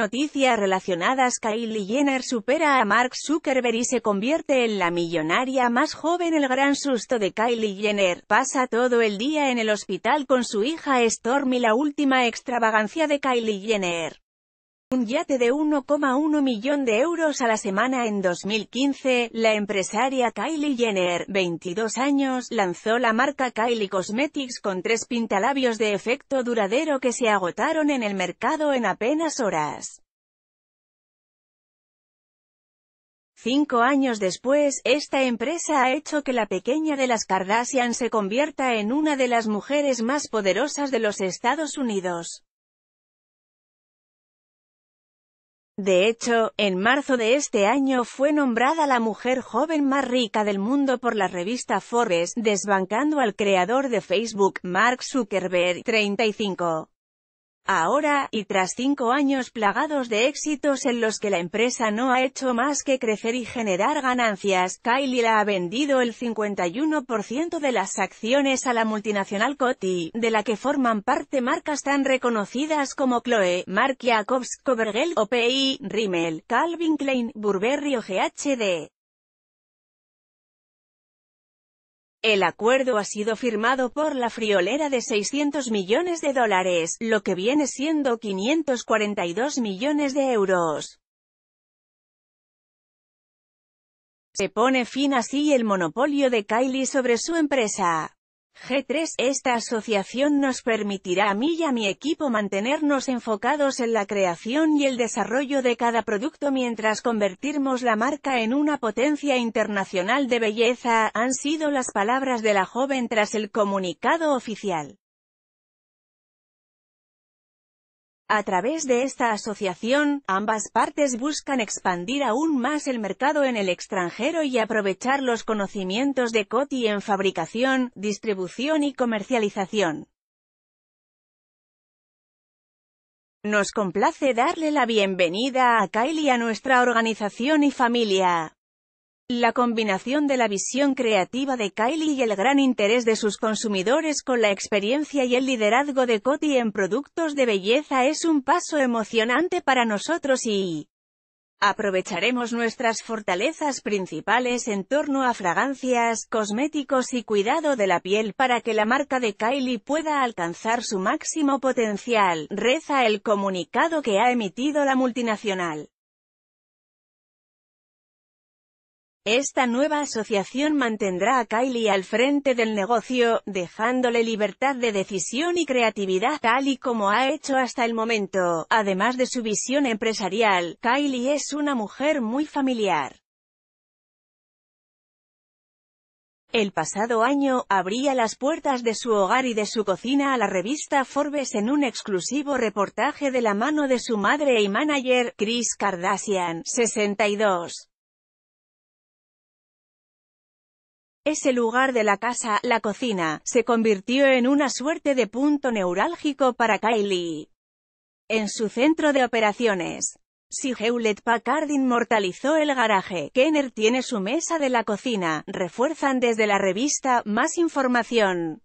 Noticias relacionadas Kylie Jenner supera a Mark Zuckerberg y se convierte en la millonaria más joven El gran susto de Kylie Jenner, pasa todo el día en el hospital con su hija Stormy La última extravagancia de Kylie Jenner un yate de 1,1 millón de euros a la semana en 2015, la empresaria Kylie Jenner, 22 años, lanzó la marca Kylie Cosmetics con tres pintalabios de efecto duradero que se agotaron en el mercado en apenas horas. Cinco años después, esta empresa ha hecho que la pequeña de las Kardashian se convierta en una de las mujeres más poderosas de los Estados Unidos. De hecho, en marzo de este año fue nombrada la mujer joven más rica del mundo por la revista Forbes, desbancando al creador de Facebook, Mark Zuckerberg, 35. Ahora, y tras cinco años plagados de éxitos en los que la empresa no ha hecho más que crecer y generar ganancias, Kylie la ha vendido el 51% de las acciones a la multinacional Coty, de la que forman parte marcas tan reconocidas como Chloe, Marc Jacobs, Covergirl, OPI, Rimmel, Calvin Klein, Burberry o GHD. El acuerdo ha sido firmado por la friolera de 600 millones de dólares, lo que viene siendo 542 millones de euros. Se pone fin así el monopolio de Kylie sobre su empresa. G3. Esta asociación nos permitirá a mí y a mi equipo mantenernos enfocados en la creación y el desarrollo de cada producto mientras convertimos la marca en una potencia internacional de belleza, han sido las palabras de la joven tras el comunicado oficial. A través de esta asociación, ambas partes buscan expandir aún más el mercado en el extranjero y aprovechar los conocimientos de Coty en fabricación, distribución y comercialización. Nos complace darle la bienvenida a Kylie a nuestra organización y familia. La combinación de la visión creativa de Kylie y el gran interés de sus consumidores con la experiencia y el liderazgo de Coty en productos de belleza es un paso emocionante para nosotros y aprovecharemos nuestras fortalezas principales en torno a fragancias, cosméticos y cuidado de la piel para que la marca de Kylie pueda alcanzar su máximo potencial, reza el comunicado que ha emitido la multinacional. Esta nueva asociación mantendrá a Kylie al frente del negocio, dejándole libertad de decisión y creatividad tal y como ha hecho hasta el momento. Además de su visión empresarial, Kylie es una mujer muy familiar. El pasado año, abría las puertas de su hogar y de su cocina a la revista Forbes en un exclusivo reportaje de la mano de su madre y manager, Chris Kardashian, 62. Ese lugar de la casa, la cocina, se convirtió en una suerte de punto neurálgico para Kylie. En su centro de operaciones, si Hewlett Packard inmortalizó el garaje, Kenner tiene su mesa de la cocina, refuerzan desde la revista, más información.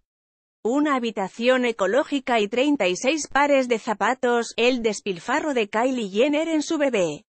Una habitación ecológica y 36 pares de zapatos, el despilfarro de Kylie Jenner en su bebé.